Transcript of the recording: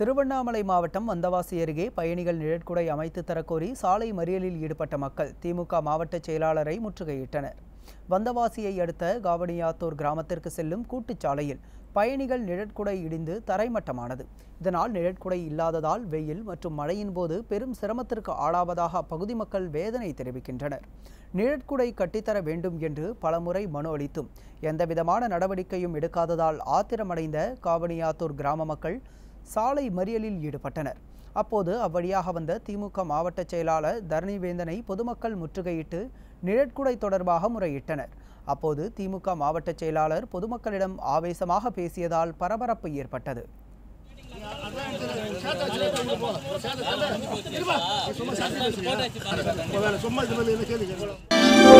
திருவண்ணாமலை மாவட்டம் வந்தவாசி அருகே பயணிகள் நிழற்குடை அமைத்து தரக்கோரி சாலை மறியலில் ஈடுபட்ட மக்கள் திமுக மாவட்ட செயலாளரை முற்றுகையிட்டனர் வந்தவாசியை அடுத்த காவனியாத்தூர் கிராமத்திற்கு செல்லும் கூட்டுச்சாலையில் பயணிகள் நிழற்குடை இடிந்து தரைமட்டமானது இதனால் நிழற்குடை இல்லாததால் வெயில் மற்றும் மழையின் போது பெரும் சிரமத்திற்கு ஆளாவதாக அப்பகுதி மக்கள் வேதனை தெரிவிக்கின்றனர் நிழற்குடை கட்டித்தர வேண்டும் என்று பலமுறை மனு அளித்தும் எந்தவிதமான நடவடிக்கையும் எடுக்காததால் ஆத்திரமடைந்த காவனியாத்தூர் கிராம மக்கள் சாலை மறியலில் ஈடுபட்டனர் அப்போது அவ்வழியாக வந்த திமுக மாவட்ட செயலாளர் தரணிவேந்தனை பொதுமக்கள் முற்றுகையிட்டு நிழற்குடை தொடர்பாக முறையிட்டனர் அப்போது திமுக மாவட்ட செயலாளர் பொதுமக்களிடம் ஆவேசமாக பேசியதால் பரபரப்பு ஏற்பட்டது சும்மா